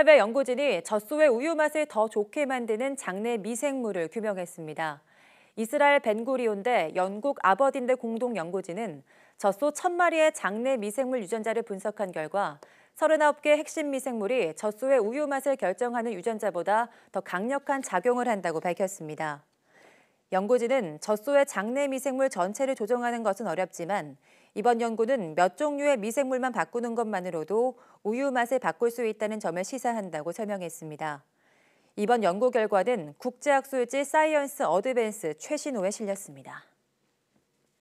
해외 연구진이 젖소의 우유 맛을 더 좋게 만드는 장내 미생물을 규명했습니다. 이스라엘 벤고리온대 영국 아버딘대 공동 연구진은 젖소 1,000마리의 장내 미생물 유전자를 분석한 결과 39개 핵심 미생물이 젖소의 우유 맛을 결정하는 유전자보다 더 강력한 작용을 한다고 밝혔습니다. 연구진은 젖소의 장내 미생물 전체를 조정하는 것은 어렵지만 이번 연구는 몇 종류의 미생물만 바꾸는 것만으로도 우유 맛을 바꿀 수 있다는 점을 시사한다고 설명했습니다. 이번 연구 결과는 국제학술지 사이언스 어드밴스 최신호에 실렸습니다.